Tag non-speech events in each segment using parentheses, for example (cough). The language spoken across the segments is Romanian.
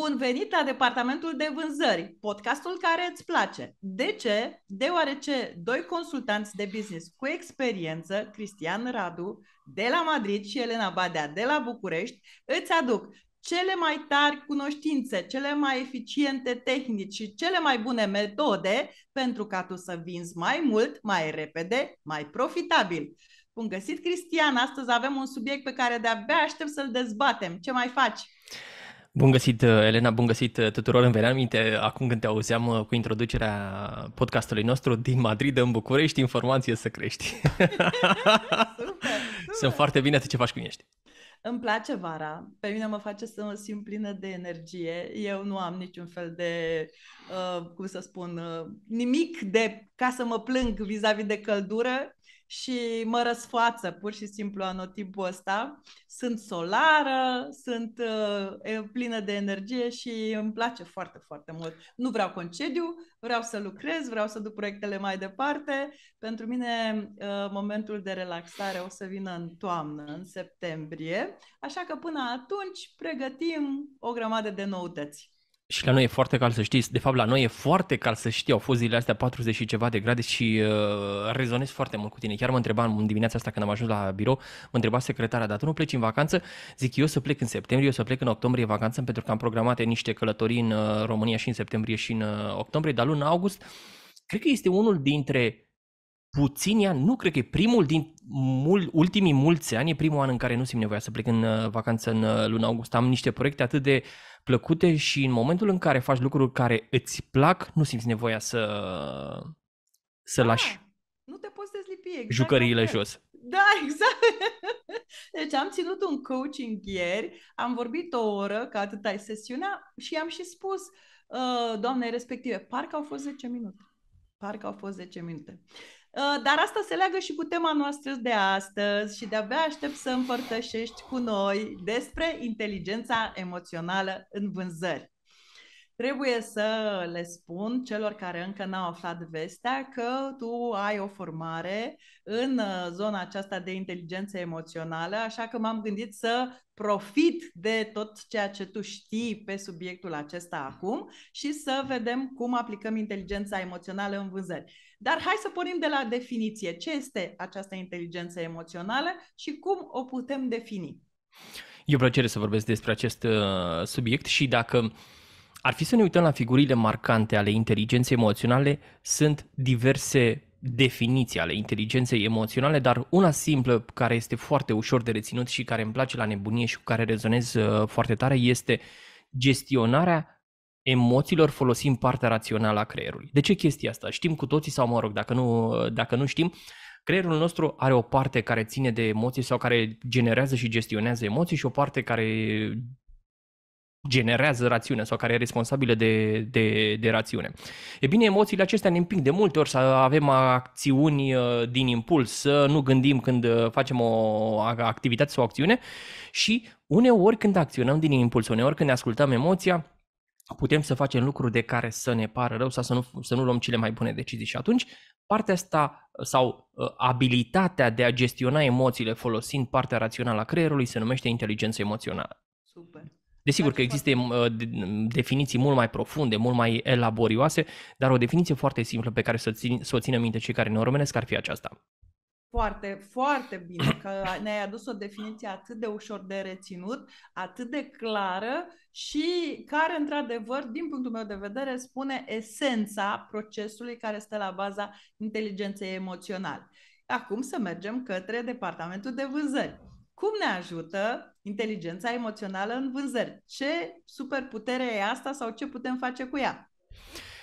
Bun venit la departamentul de vânzări, podcastul care îți place. De ce? Deoarece doi consultanți de business cu experiență, Cristian Radu de la Madrid și Elena Badea de la București, îți aduc cele mai tari cunoștințe, cele mai eficiente tehnici și cele mai bune metode pentru ca tu să vinzi mai mult, mai repede, mai profitabil. Bun găsit, Cristian! Astăzi avem un subiect pe care de-abia aștept să-l dezbatem. Ce mai faci? Bun găsit, uh, Elena, bun găsit uh, tuturor. Îmi venea minte acum când te auzeam uh, cu introducerea podcastului nostru din Madrid în București, informație să crești. (laughs) super, super. Sunt foarte bine, tu ce faci cu ești? Îmi place vara, pe mine mă face să mă simt plină de energie. Eu nu am niciun fel de, uh, cum să spun, uh, nimic de ca să mă plâng vis-a-vis de căldură și mă răsfoață pur și simplu anotipul ăsta. Sunt solară, sunt uh, plină de energie și îmi place foarte, foarte mult. Nu vreau concediu, vreau să lucrez, vreau să duc proiectele mai departe. Pentru mine uh, momentul de relaxare o să vină în toamnă, în septembrie, așa că până atunci pregătim o grămadă de noutăți. Și la noi e foarte cald să știți. De fapt, la noi e foarte cald să știți, Au fost zilele astea 40 și ceva de grade și uh, rezonez foarte mult cu tine. Chiar mă întrebam în dimineața asta când am ajuns la birou, mă întreba secretarea, dar tu nu pleci în vacanță? Zic, eu să plec în septembrie, eu să plec în octombrie vacanță pentru că am programate niște călătorii în uh, România și în septembrie și în uh, octombrie, dar luna august cred că este unul dintre puțin ani, nu cred că e primul din mul, ultimii mulți ani, e primul an în care nu simt nevoia să plec în uh, vacanță în uh, luna august. Am niște proiecte atât de plăcute și în momentul în care faci lucruri care îți plac, nu simți nevoia să, să da, lași nu te poți dezlipi, exact jucăriile jos. Da, (laughs) exact. Deci am ținut un coaching ieri, am vorbit o oră, că atât ai sesiunea, și am și spus uh, doamnei respective, parcă au fost 10 minute. Parcă au fost 10 minute. Uh, dar asta se leagă și cu tema noastră de astăzi și de-abia aștept să împărtășești cu noi despre inteligența emoțională în vânzări. Trebuie să le spun celor care încă n-au aflat vestea că tu ai o formare în uh, zona aceasta de inteligență emoțională, așa că m-am gândit să profit de tot ceea ce tu știi pe subiectul acesta acum și să vedem cum aplicăm inteligența emoțională în vânzări. Dar hai să pornim de la definiție. Ce este această inteligență emoțională și cum o putem defini? E o plăcere să vorbesc despre acest uh, subiect și dacă uh, ar fi să ne uităm la figurile marcante ale inteligenței emoționale, sunt diverse definiții ale inteligenței emoționale, dar una simplă care este foarte ușor de reținut și care îmi place la nebunie și cu care rezonez uh, foarte tare este gestionarea emoțiilor folosind partea rațională a creierului. De ce chestia asta? Știm cu toții sau, mă rog, dacă nu, uh, dacă nu știm, creierul nostru are o parte care ține de emoții sau care generează și gestionează emoții și o parte care generează rațiune sau care e responsabilă de, de, de rațiune. E bine, emoțiile acestea ne împing de multe ori să avem acțiuni uh, din impuls, să nu gândim când uh, facem o activitate sau o acțiune și uneori când acționăm din impuls, uneori când ne ascultăm emoția, putem să facem lucruri de care să ne pară rău sau să nu, să nu luăm cele mai bune decizii. Și atunci, partea asta sau uh, abilitatea de a gestiona emoțiile folosind partea rațională a creierului se numește inteligență emoțională. Super. Desigur că există uh, mm, definiții mult mai profunde, mult mai elaborioase, dar o definiție foarte simplă pe care să, țin, să o țină minte cei care ne urmăresc ar fi aceasta. Foarte, foarte bine că ne-ai adus o definiție atât de ușor de reținut, atât de clară și care, într-adevăr, din punctul meu de vedere, spune esența procesului care stă la baza inteligenței emoționale. Acum să mergem către departamentul de vânzări. Cum ne ajută inteligența emoțională în vânzări. Ce superputere e asta sau ce putem face cu ea?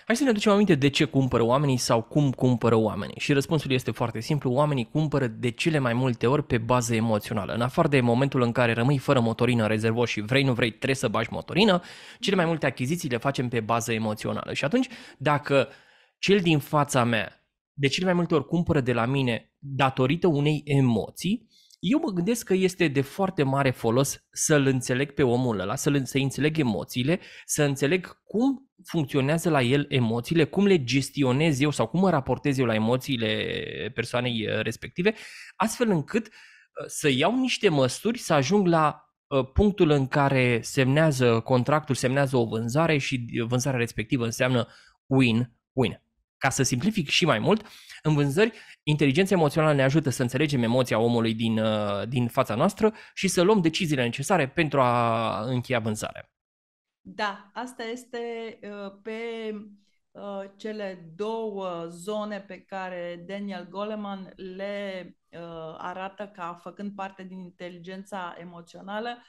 Hai să ne aducem aminte de ce cumpără oamenii sau cum cumpără oamenii. Și răspunsul este foarte simplu, oamenii cumpără de cele mai multe ori pe bază emoțională. În afară de momentul în care rămâi fără motorină în rezervă și vrei, nu vrei, trebuie să bagi motorină, cele mai multe achiziții le facem pe bază emoțională. Și atunci, dacă cel din fața mea de cele mai multe ori cumpără de la mine datorită unei emoții, eu mă gândesc că este de foarte mare folos să-l înțeleg pe omul ăla, să-l, să înțeleg emoțiile, să înțeleg cum funcționează la el emoțiile, cum le gestionez eu sau cum mă raportez eu la emoțiile persoanei uh, respective, astfel încât uh, să iau niște măsuri, să ajung la uh, punctul în care semnează contractul, semnează o vânzare și vânzarea respectivă înseamnă win-win. Ca să simplific și mai mult, în vânzări, inteligența emoțională ne ajută să înțelegem emoția omului din, uh, din fața noastră și să luăm deciziile necesare pentru a încheia vânzarea. Da, asta este uh, pe uh, cele două zone pe care Daniel Goleman le arată ca făcând parte din inteligența emoțională,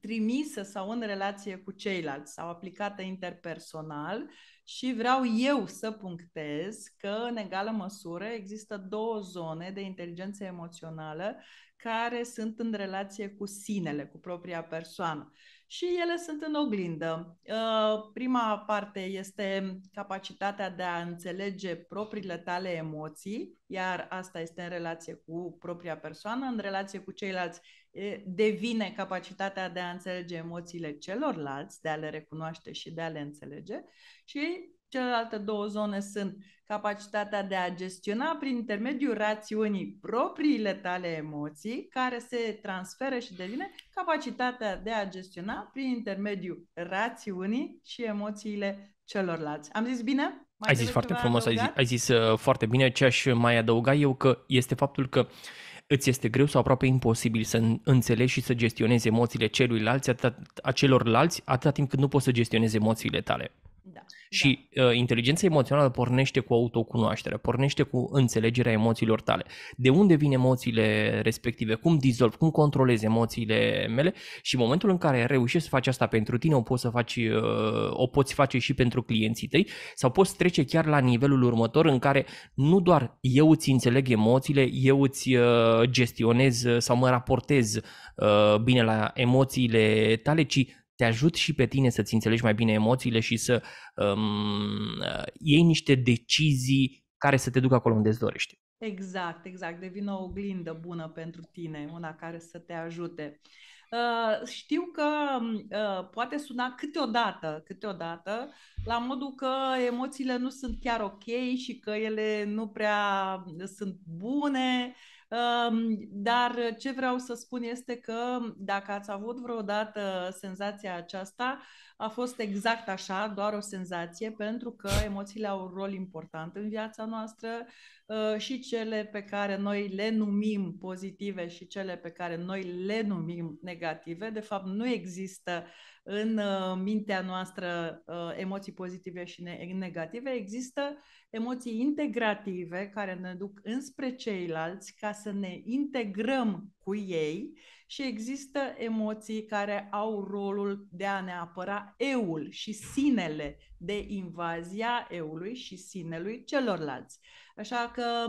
trimisă sau în relație cu ceilalți sau aplicată interpersonal și vreau eu să punctez că în egală măsură există două zone de inteligență emoțională care sunt în relație cu sinele, cu propria persoană. Și ele sunt în oglindă. Uh, prima parte este capacitatea de a înțelege propriile tale emoții, iar asta este în relație cu propria persoană, în relație cu ceilalți devine capacitatea de a înțelege emoțiile celorlalți, de a le recunoaște și de a le înțelege și celelalte două zone sunt capacitatea de a gestiona prin intermediul rațiunii propriile tale emoții, care se transferă și devine capacitatea de a gestiona prin intermediul rațiunii și emoțiile celorlalți. Am zis bine? Mai ai zis foarte frumos, ai zis, ai zis uh, foarte bine. Ce aș mai adăuga eu că este faptul că Îți este greu sau aproape imposibil să înțelegi și să gestionezi emoțiile celuilalt, a celorlalți, atâta timp cât nu poți să gestionezi emoțiile tale. Da. Și da. Uh, inteligența emoțională pornește cu autocunoașterea, pornește cu înțelegerea emoțiilor tale. De unde vin emoțiile respective, cum dizolv, cum controlezi emoțiile mele și în momentul în care reușești să faci asta pentru tine, o poți, să faci, uh, o poți face și pentru clienții tăi sau poți trece chiar la nivelul următor în care nu doar eu îți înțeleg emoțiile, eu îți uh, gestionez sau mă raportez uh, bine la emoțiile tale, ci te ajut și pe tine să-ți înțelegi mai bine emoțiile și să um, uh, iei niște decizii care să te ducă acolo unde îți dorești. Exact, exact. Devină o oglindă bună pentru tine, una care să te ajute. Uh, știu că um, uh, poate suna câteodată, câteodată, la modul că emoțiile nu sunt chiar ok și că ele nu prea sunt bune, dar ce vreau să spun este că dacă ați avut vreodată senzația aceasta, a fost exact așa, doar o senzație, pentru că emoțiile au un rol important în viața noastră uh, și cele pe care noi le numim pozitive și cele pe care noi le numim negative, de fapt nu există în uh, mintea noastră uh, emoții pozitive și negative, există emoții integrative care ne duc înspre ceilalți ca să ne integrăm cu ei și există emoții care au rolul de a ne apăra eul și sinele de invazia eului și sinelui celorlalți. Așa că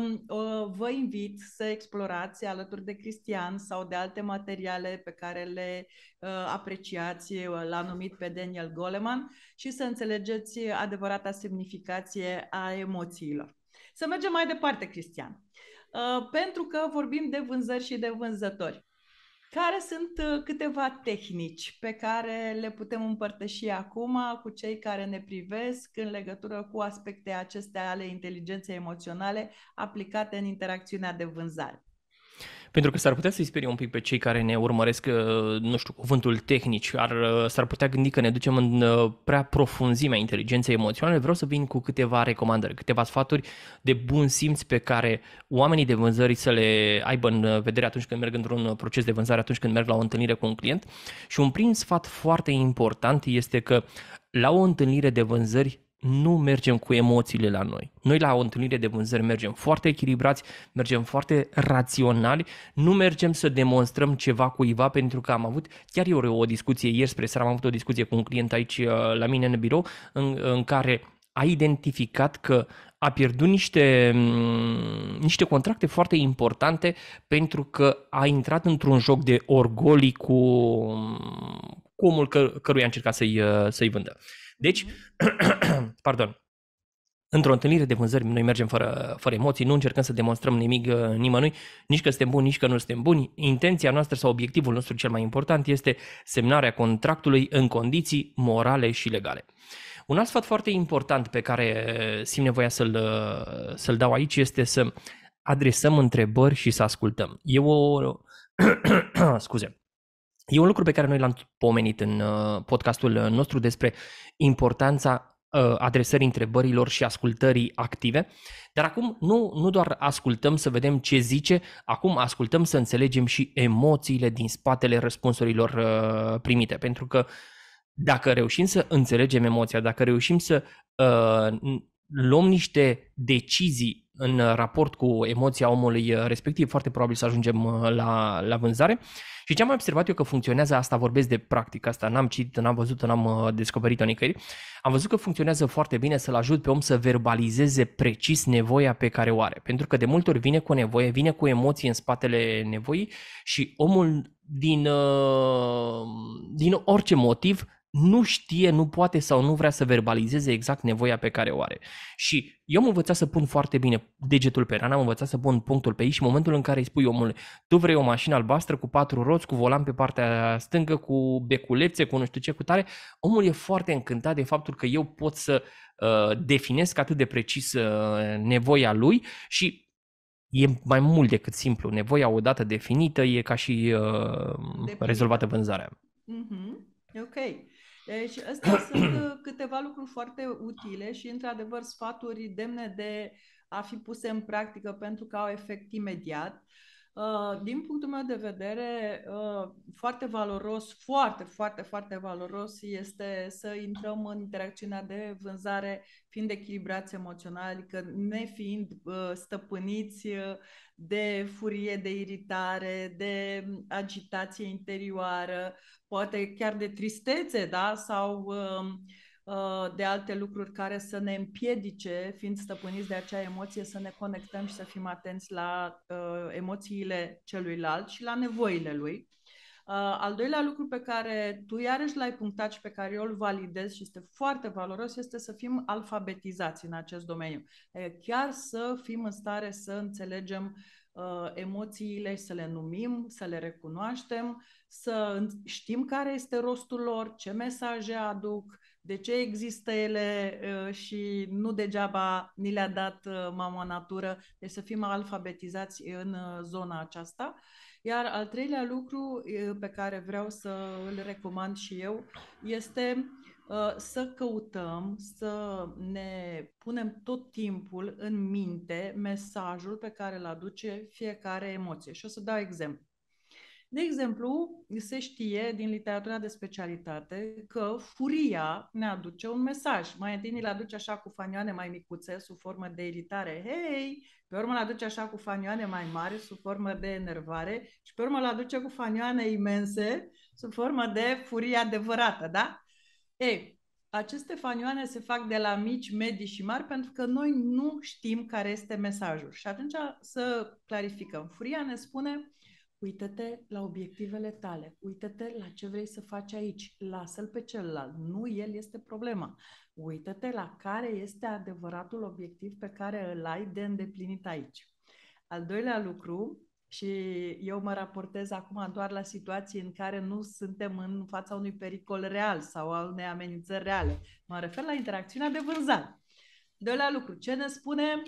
vă invit să explorați alături de Cristian sau de alte materiale pe care le ă, apreciați, ă, l-a numit pe Daniel Goleman, și să înțelegeți adevărata semnificație a emoțiilor. Să mergem mai departe, Cristian. Ă, pentru că vorbim de vânzări și de vânzători care sunt uh, câteva tehnici pe care le putem împărtăși acum cu cei care ne privesc în legătură cu aspecte acestea ale inteligenței emoționale aplicate în interacțiunea de vânzare. Pentru că s-ar putea să-i sperie un pic pe cei care ne urmăresc, uh, nu știu, cuvântul tehnic. ar, uh, s-ar putea gândi că ne ducem în uh, prea profunzimea inteligenței emoționale. Vreau să vin cu câteva recomandări, câteva sfaturi de bun simț pe care oamenii de vânzări să le aibă în vedere atunci când merg într-un proces de vânzare, atunci când merg la o întâlnire cu un client. Și un prim sfat foarte important este că la o întâlnire de vânzări nu mergem cu emoțiile la noi. Noi la o întâlnire de vânzări mergem foarte echilibrați, mergem foarte raționali, nu mergem să demonstrăm ceva cuiva pentru că am avut, chiar eu o discuție ieri spre seara, am avut o discuție cu un client aici uh, la mine în birou, în, în care a identificat că a pierdut niște, mm, niște contracte foarte importante pentru că a intrat într-un joc de orgolii cu, mm, cu omul că, căruia încerca să-i, uh, să-i vândă. Deci, (clears throat) pardon, într-o întâlnire de vânzări noi mergem fără, fără emoții, nu încercăm să demonstrăm nimic uh, nimănui, nici că suntem buni, nici că nu suntem buni. Intenția noastră sau obiectivul nostru cel mai important este semnarea contractului în condiții morale și legale. Un alt sfat foarte important pe care simt nevoia să-l, uh, să-l dau aici este să adresăm întrebări și să ascultăm. Eu, o... (coughs) scuze. E un lucru pe care noi l-am pomenit în uh, podcastul uh, nostru despre importanța uh, adresării întrebărilor și ascultării active. Dar acum nu, nu doar ascultăm să vedem ce zice, acum ascultăm să înțelegem și emoțiile din spatele răspunsurilor primite. Pentru că dacă reușim să înțelegem emoția, dacă reușim să uh, luăm niște decizii în raport cu emoția omului respectiv, foarte probabil să ajungem la, la vânzare. Uh, și ce am observat eu că funcționează, asta vorbesc de practic, asta n-am citit, n-am văzut, n-am uh, descoperit-o nicăieri, am văzut că funcționează foarte bine să-l ajut pe om să verbalizeze precis nevoia pe care o are. Pentru că de multe ori vine cu nevoie, vine cu emoții în spatele nevoii și omul din, uh, din orice motiv nu știe, nu poate sau nu vrea să verbalizeze exact nevoia pe care o are. Și eu am învățat să pun foarte bine degetul pe rană, am învățat să pun punctul pe ei și în momentul în care îi spui omul, tu vrei o mașină albastră cu patru roți, cu volan pe partea stângă, cu beculețe, cu nu știu ce, cu tare, omul e foarte încântat de faptul că eu pot să uh, definesc atât de precis uh, nevoia lui și e mai mult decât simplu. Nevoia odată definită e ca și uh, rezolvată vânzarea. Mm-hmm. Ok. Deci, astea sunt (clears throat) uh, câteva lucruri foarte utile și, într-adevăr, sfaturi demne de a fi puse în practică pentru că au efect imediat. Uh, Uh, din punctul meu de vedere, uh, foarte valoros, foarte, foarte, foarte valoros este să intrăm în interacțiunea de vânzare fiind echilibrați emoțional, adică ne fiind uh, stăpâniți de furie, de iritare, de agitație interioară, poate chiar de tristețe, da? Sau uh, Uh, de alte lucruri care să ne împiedice, fiind stăpâniți de acea emoție, să ne conectăm și să fim atenți la uh, emoțiile celuilalt și la nevoile lui. Uh, al doilea lucru pe care tu iarăși l-ai punctat și pe care eu îl validez și este foarte valoros este să fim alfabetizați în acest domeniu. Chiar să fim în stare să înțelegem emoțiile, să le numim, să le recunoaștem, să știm care este rostul lor, ce mesaje aduc, de ce există ele uh, și nu degeaba ni le-a dat uh, mama natură, deci să fim alfabetizați în uh, zona aceasta. Iar al treilea lucru pe care vreau să îl recomand și eu este să căutăm, să ne punem tot timpul în minte mesajul pe care îl aduce fiecare emoție. Și o să dau exemplu. De exemplu, se știe din literatura de specialitate că furia ne aduce un mesaj. Mai întâi ne aduce așa cu fanioane mai micuțe, sub formă de iritare, hei, pe urmă îl aduce așa cu fanioane mai mari, sub formă de enervare și pe urmă îl aduce cu fanioane imense, sub formă de furie adevărată, da? Ei, aceste fanioane se fac de la mici, medii și mari pentru că noi nu știm care este mesajul. Și atunci să clarificăm. Furia ne spune Uită-te la obiectivele tale, uită-te la ce vrei să faci aici, lasă-l pe celălalt, nu el este problema. Uită-te la care este adevăratul obiectiv pe care îl ai de îndeplinit aici. Al doilea lucru, și eu mă raportez acum doar la situații în care nu suntem în fața unui pericol real sau a unei amenințări reale. Mă refer la interacțiunea de vânzare. Doilea lucru, ce ne spune,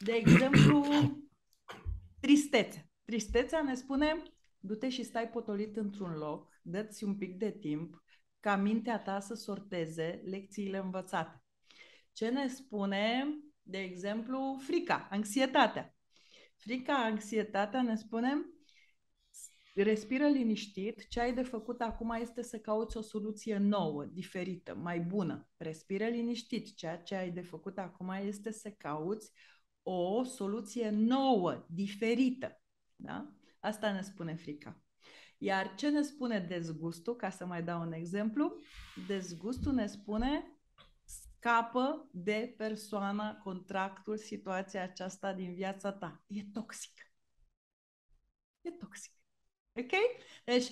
de exemplu, tristețe. Tristețea ne spune, du-te și stai potolit într-un loc, dă-ți un pic de timp ca mintea ta să sorteze lecțiile învățate. Ce ne spune, de exemplu, frica, anxietatea. Frica, anxietatea ne spune, respiră liniștit, ce ai de făcut acum este să cauți o soluție nouă, diferită, mai bună. Respiră liniștit, ceea ce ai de făcut acum este să cauți o soluție nouă, diferită. Da? Asta ne spune frica. Iar ce ne spune dezgustul, ca să mai dau un exemplu, dezgustul ne spune scapă de persoana, contractul, situația aceasta din viața ta. E toxic. E toxic. Ok? Deci,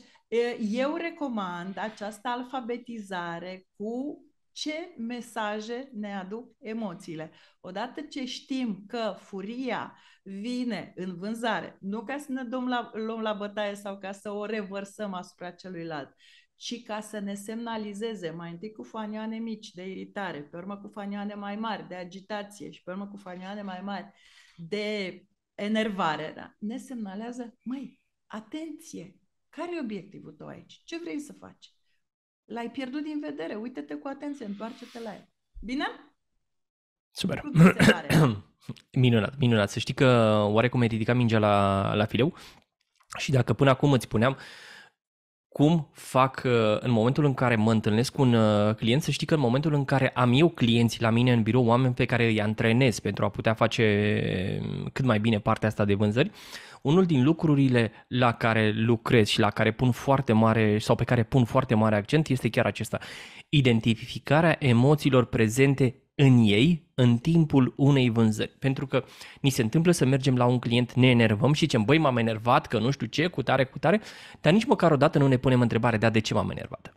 eu recomand această alfabetizare cu ce mesaje ne aduc emoțiile. Odată ce știm că furia vine în vânzare, nu ca să ne dăm la, luăm la bătaie sau ca să o revărsăm asupra celuilalt, ci ca să ne semnalizeze mai întâi cu fanioane mici de iritare, pe urmă cu fanioane mai mari de agitație și pe urmă cu fanioane mai mari de enervare, da? ne semnalează, măi, atenție, care e obiectivul tău aici? Ce vrei să faci? L-ai pierdut din vedere. Uite-te cu atenție, întoarce-te la el. Bine? Super. (clears throat) minunat, minunat. Să știi că oarecum ai ridicat mingea la, la fileu și dacă până acum îți spuneam cum fac uh, în momentul în care mă întâlnesc cu un uh, client, să știi că în momentul în care am eu clienți la mine în birou, oameni pe care îi antrenez pentru a putea face uh, cât mai bine partea asta de vânzări, uh, unul din lucrurile la care lucrez și la care pun foarte mare sau pe care pun foarte mare accent este chiar acesta. Identificarea emoțiilor prezente în ei în timpul unei vânzări. Pentru că ni se întâmplă să mergem la un client, ne enervăm și zicem, băi, m-am enervat că nu știu ce, cu tare, cu tare, dar nici măcar odată nu ne punem întrebarea, da, de ce m-am enervat?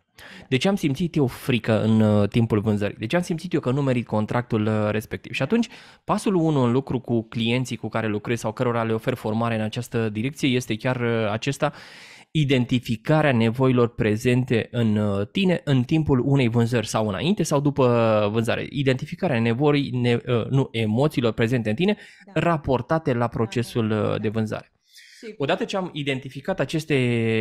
De ce am simțit eu frică în uh, timpul vânzării? De ce am simțit eu că nu merit contractul uh, respectiv? Și atunci, pasul 1 în lucru cu clienții cu care lucrez sau cărora le ofer formare în această direcție este chiar uh, acesta, identificarea nevoilor prezente în uh, tine în timpul unei vânzări sau înainte sau după uh, vânzare. Identificarea nevoii, ne, uh, nu, emoțiilor prezente în tine da. raportate la procesul da. da de da. vânzare. Sigur. Odată ce am identificat aceste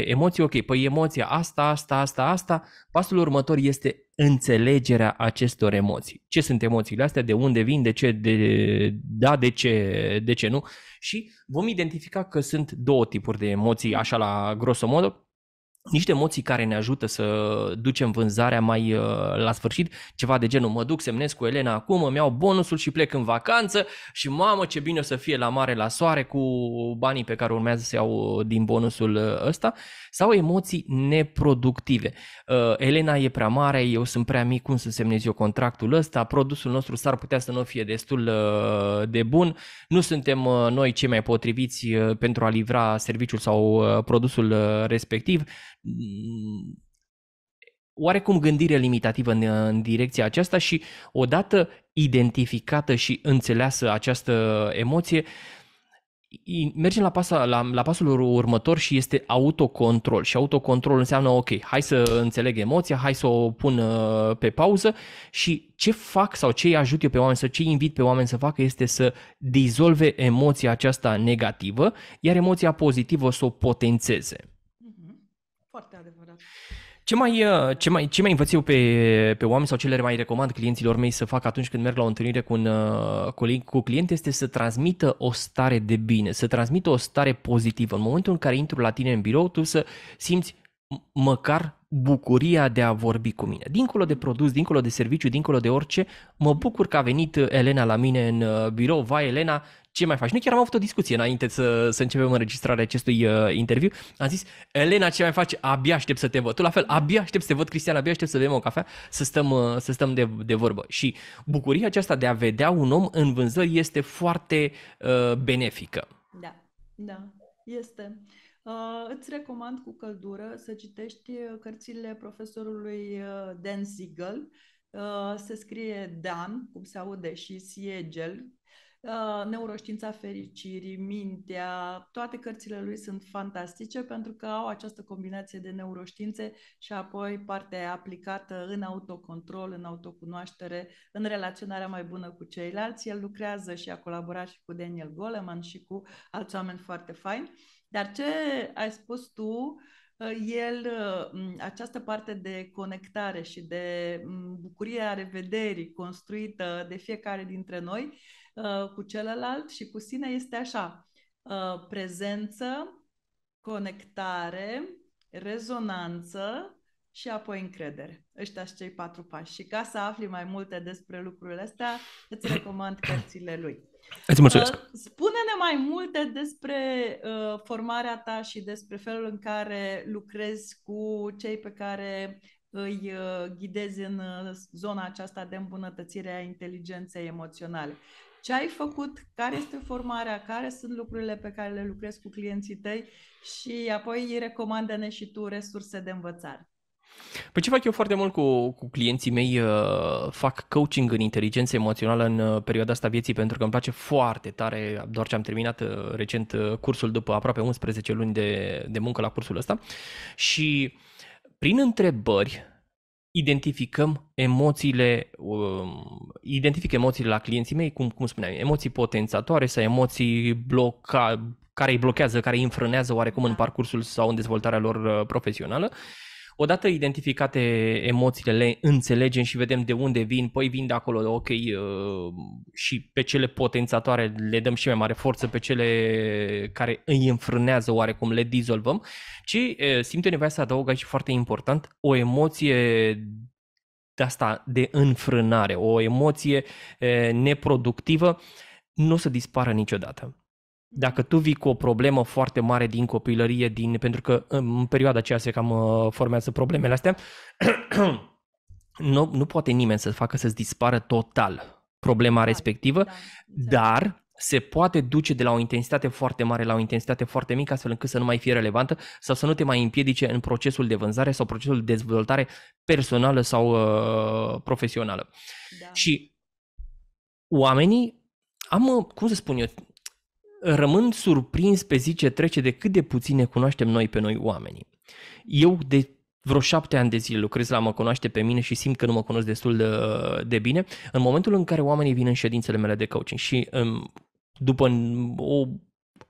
emoții, ok, păi emoția asta, asta, asta, asta, pasul următor este înțelegerea acestor emoții. Ce sunt emoțiile astea, de unde vin, de ce, de, da, de ce, de ce nu. Și vom identifica că sunt două tipuri de emoții, mm. așa la grosomodo niște emoții care ne ajută să ducem vânzarea mai uh, la sfârșit, ceva de genul, mă duc, semnez cu Elena acum, îmi iau bonusul și plec în vacanță și mamă ce bine o să fie la mare, la soare cu banii pe care urmează să iau din bonusul uh, ăsta, sau emoții neproductive. Uh, Elena e prea mare, eu sunt prea mic, cum să semnez eu contractul ăsta, produsul nostru s-ar putea să nu fie destul de bun, nu suntem noi cei mai potriviți pentru a livra serviciul sau produsul respectiv, Mm, oarecum gândire limitativă în, în direcția aceasta și odată identificată și înțeleasă această emoție, mergem la, pasa, la, la pasul următor și este autocontrol. Și autocontrol înseamnă, ok, hai să înțeleg emoția, hai să o pun uh, pe pauză și ce fac sau ce îi ajut eu pe oameni, sau ce invit pe oameni să facă este să dizolve emoția aceasta negativă, iar emoția pozitivă să o potențeze. Foarte adevărat. Ce mai, uh, ce mai, ce mai învăț eu pe, pe oameni sau ce le mai recomand clienților mei să facă atunci când merg la o întâlnire cu un uh, coleg, cu client este să transmită o stare de bine, să transmită o stare pozitivă. În momentul în care intru la tine în birou, tu să simți măcar bucuria de a vorbi cu mine. Dincolo de produs, dincolo de serviciu, dincolo de orice, mă bucur că a venit uh, Elena la mine în birou. Va, Elena, ce mai faci? Noi chiar am avut o discuție înainte să, să începem înregistrarea acestui uh, interviu. Am zis, Elena, ce mai faci? Abia aștept să te văd. Tu la fel, abia aștept să te văd, Cristian, abia aștept să bem o cafea, să stăm, uh, să stăm de, de vorbă. Și bucuria aceasta de a vedea un om în vânzări este foarte uh, benefică. Da, da, este. Uh, îți recomand cu căldură să citești uh, cărțile profesorului uh, Dan Siegel. Uh, se scrie Dan, cum se aude, și Siegel, Uh, Neuroștiința fericirii, mintea, toate cărțile lui sunt fantastice pentru că au această combinație de neuroștiințe și apoi partea aplicată în autocontrol, în autocunoaștere, în relaționarea mai bună cu ceilalți. El lucrează și a colaborat și cu Daniel Goleman și cu alți oameni foarte faini. Dar ce ai spus tu, uh, el, uh, această parte de conectare și de bucurie revederii construită de fiecare dintre noi, Uh, cu celălalt și cu sine este așa, uh, prezență, conectare, rezonanță și apoi încredere. Ăștia sunt cei patru pași. Și ca să afli mai multe despre lucrurile astea, îți recomand (coughs) cărțile lui. Îți mulțumesc. Uh, spune-ne mai multe despre formarea ta și despre felul în care lucrezi cu cei pe care îi ghidezi în zona aceasta de îmbunătățire a inteligenței emoționale ce ai făcut, care este formarea, care sunt lucrurile pe care le lucrezi cu clienții tăi și apoi recomandă-ne și tu resurse de învățare. Păi ce fac eu foarte mult cu, cu clienții mei, uh, fac coaching în inteligență emoțională în uh, perioada asta vieții pentru că îmi place foarte tare, doar ce am terminat uh, recent cursul după aproape 11 luni de, de muncă la cursul ăsta și prin întrebări identificăm emoțiile, uh, identific emoțiile la clienții mei, cum, cum spuneam, emoții potențatoare sau emoții bloca, care îi blochează, care îi înfrânează oarecum în da. parcursul sau în dezvoltarea lor uh, profesională Odată identificate emoțiile, le înțelegem și vedem de unde vin, păi vin de acolo, ok, uh, și pe cele potențatoare le dăm și mai mare forță, pe cele care îi înfrânează oarecum le dizolvăm, ci uh, simte nevoia să adaug aici foarte important o emoție de asta de înfrânare, o emoție uh, neproductivă, nu o să dispară niciodată. Dacă tu vii cu o problemă foarte mare din copilărie, din, pentru că în perioada aceea se cam uh, formează problemele astea, (clears throat) nu, nu poate nimeni să facă să-ți dispară total problema da, respectivă, da. dar se poate duce de la o intensitate foarte mare la o intensitate foarte mică, astfel încât să nu mai fie relevantă sau să nu te mai împiedice în procesul de vânzare sau procesul de dezvoltare personală sau uh, profesională. Da. Și oamenii, am, uh, cum să spun eu, rămân surprins pe zi ce trece de cât de puțin ne cunoaștem noi pe noi oamenii. Eu de vreo șapte ani de zile lucrez la mă cunoaște pe mine și simt că nu mă cunosc destul de, de bine, în momentul în care oamenii vin în ședințele mele de coaching și um, după o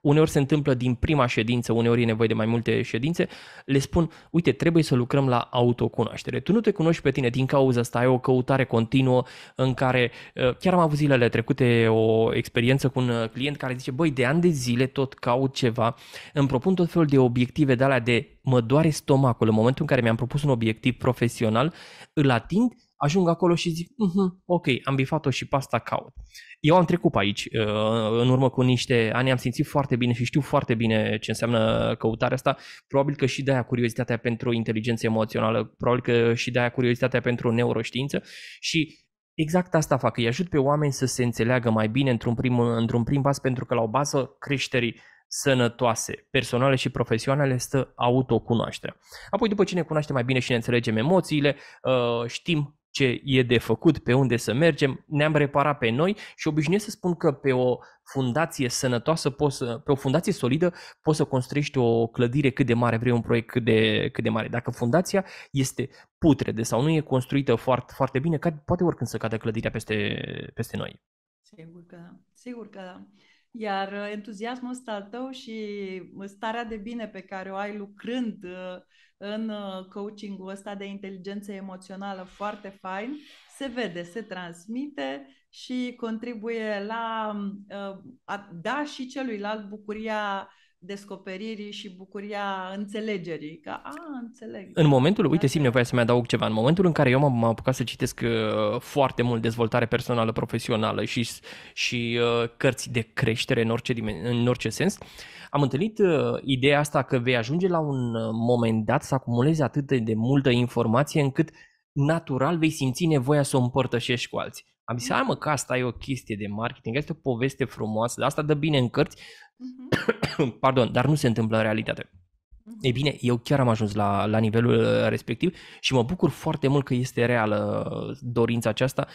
uneori se întâmplă din prima ședință, uneori e nevoie de mai multe ședințe, le spun, uite, trebuie să lucrăm la autocunoaștere. Tu nu te cunoști pe tine din cauza asta, ai o căutare continuă în care, ă, chiar am avut zilele trecute o experiență cu un ă, client care zice, băi, de ani de zile tot caut ceva, îmi propun tot felul de obiective de alea de mă doare stomacul în momentul în care mi-am propus un obiectiv profesional, îl ating, ajung acolo și zic, mhm, ok, am bifat-o și pasta caut. Eu am trecut pe aici, uh, în urmă cu niște ani am simțit foarte bine și știu foarte bine ce înseamnă căutarea asta. Probabil că și de-aia curiozitatea pentru inteligență emoțională, probabil că și de-aia curiozitatea pentru neuroștiință și Exact asta fac, îi ajut pe oameni să se înțeleagă mai bine într-un prim, într-un prim pas pentru că la o bază creșterii sănătoase, personale și profesionale, stă autocunoașterea. Apoi, după ce ne cunoaștem mai bine și ne înțelegem emoțiile, uh, știm ce e de făcut, pe unde să mergem, ne-am reparat pe noi și obișnuiesc să spun că pe o fundație sănătoasă, poți să, pe o fundație solidă, poți să construiești o clădire cât de mare vrei, un proiect cât de, cât de mare. Dacă fundația este putredă sau nu e construită foarte, foarte bine, poate oricând să cadă clădirea peste, peste noi. Sigur că da. Sigur că da. Iar uh, entuziasmul ăsta al tău și starea de bine pe care o ai lucrând uh, în uh, coachingul ăsta de inteligență emoțională foarte fain, se vede, se transmite și contribuie la uh, a da și celuilalt bucuria descoperirii și bucuria înțelegerii. Că, a, înțeleg. În momentul, uite, simt nevoia să-mi adaug ceva, în momentul în care eu m-am apucat să citesc uh, foarte mult dezvoltare personală, profesională și, și cărți de creștere în orice, dimen- în orice sens, uh, am întâlnit uh, ideea asta că vei ajunge la un uh, moment dat să acumulezi atât de multă informație încât natural vei simți nevoia să o împărtășești cu alții. Am zis, mm-hmm. mă, că asta e o chestie de marketing, asta e o poveste frumoasă, asta dă bine în cărți, Mm-hmm. (coughs) pardon, dar nu se întâmplă în realitate. Mm-hmm. Ei bine, eu chiar am ajuns la, la nivelul uh, respectiv și mă bucur foarte mult că este reală uh, dorința aceasta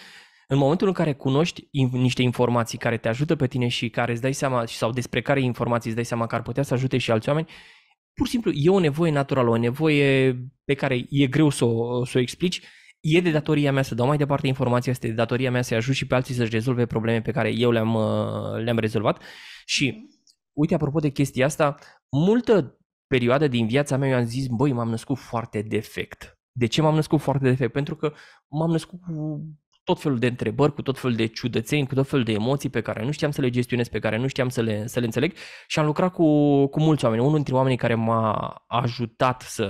în momentul în care cunoști niște informații care te ajută pe tine și care îți dai seama, sau despre care informații îți dai seama că ar putea să ajute și alți oameni, pur și simplu e o nevoie naturală, o nevoie pe care e greu să o, să o explici, e de datoria mea să dau mai departe informația asta, e de datoria mea să-i ajut și pe alții să-și rezolve probleme pe care eu le-am, uh, le-am rezolvat. Și, mhm. uite, apropo de chestia asta, multă perioadă din viața mea eu am zis, băi, m-am născut foarte defect. De ce m-am născut foarte defect? Pentru că m-am născut cu tot felul de întrebări, cu tot felul de ciudățeni, cu tot felul de emoții pe care nu știam să le gestionez, pe care nu știam să le, să le înțeleg și am lucrat cu, cu mulți oameni. Unul dintre oamenii care m-a ajutat să,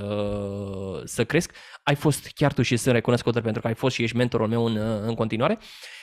să cresc, ai fost chiar tu și să recunosc o pentru că ai fost și ești mentorul meu în, în continuare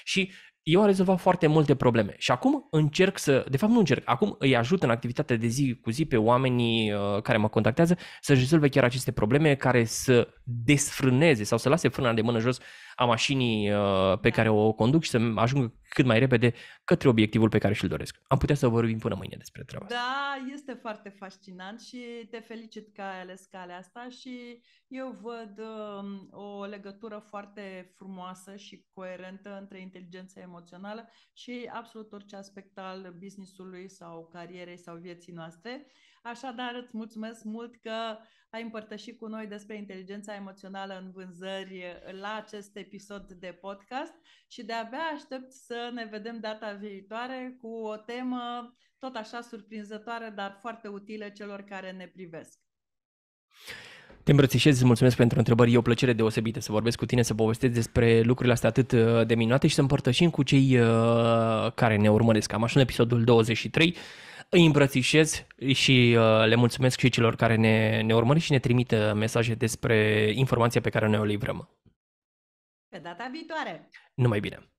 și eu am rezolvat foarte multe probleme și acum încerc să, de fapt nu încerc, acum îi ajut în activitatea de zi cu zi pe oamenii uh, care mă contactează să rezolve chiar aceste probleme care să desfrâneze sau să lase frâna de mână jos a mașinii uh, pe da. care o conduc și să ajungă cât mai repede către obiectivul pe care și-l doresc. Am putea să vorbim până mâine despre treaba asta. Da, este foarte fascinant și te felicit că ai ales calea asta și eu văd um, o legătură foarte frumoasă și coerentă între inteligența emoțională și absolut orice aspect al businessului sau carierei sau vieții noastre. Așadar, îți mulțumesc mult că ai împărtășit cu noi despre inteligența emoțională în vânzări la acest episod de podcast și de-abia aștept să ne vedem data viitoare cu o temă tot așa surprinzătoare, dar foarte utilă celor care ne privesc. Te îmbrățișez, îți mulțumesc pentru întrebări. E o plăcere deosebită să vorbesc cu tine, să povestesc despre lucrurile astea atât uh, de minunate și să împărtășim cu cei uh, care ne urmăresc. Am așa în episodul 23. Îi îmbrățișez și uh, le mulțumesc și celor care ne, ne urmăresc și ne trimit mesaje despre informația pe care noi o livrăm. Pe data viitoare! Numai bine!